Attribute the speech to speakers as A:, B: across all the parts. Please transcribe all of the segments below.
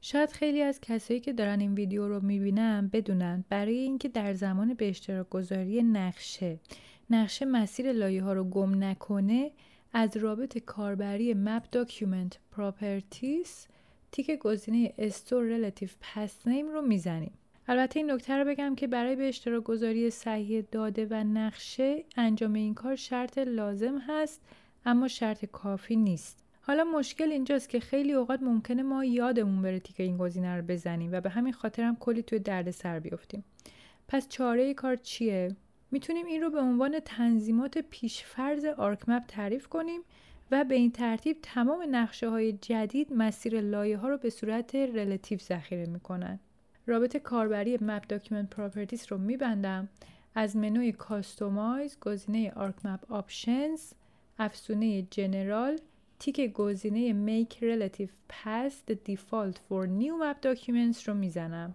A: شاید خیلی از کسایی که دارن این ویدیو رو میبینن بدونن برای اینکه در زمان به اشتراک گذاری نقشه نقشه مسیر لایه ها رو گم نکنه از رابط کاربری Map Document Properties تیک گزینه Store Relative Past Name رو میزنیم البته این نکته رو بگم که برای به اشتراک گذاری صحیح داده و نقشه انجام این کار شرط لازم هست اما شرط کافی نیست حالا مشکل اینجاست که خیلی اوقات ممکنه ما یادمون بره تیک این گزینه رو بزنیم و به همین خاطر هم کلی توی درد سر بیفتیم پس چاره کار چیه میتونیم این رو به عنوان تنظیمات پیشفرض آرکمپ تعریف کنیم و به این ترتیب تمام نقشه های جدید مسیر لایه ها رو به صورت رلتیو ذخیره میکنن رابط کاربری مپ داکیومنت پراپرتیز رو میبندم از منوی کاستومایز گزینه آرک مپ آپشنز افسونه جنرال تیک گزینه Make Relative past the Default for New Map Documents رو میزنم.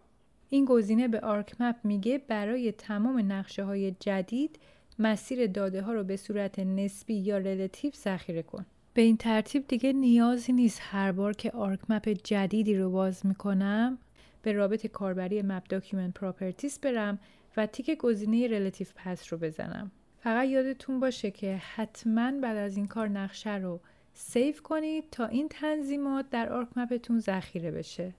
A: این گزینه به آرک میگه برای تمام نقشه های جدید مسیر داده ها رو به صورت نسبی یا رلتیو ذخیره کن. به این ترتیب دیگه نیازی نیست هر بار که آرک جدیدی رو باز میکنم به رابط کاربری Map Document Properties برم و تیک گزینه Relative پس رو بزنم. فقط یادتون باشه که حتما بعد از این کار نقشه رو سیف کنید تا این تنظیمات در آرک مپتون ذخیره بشه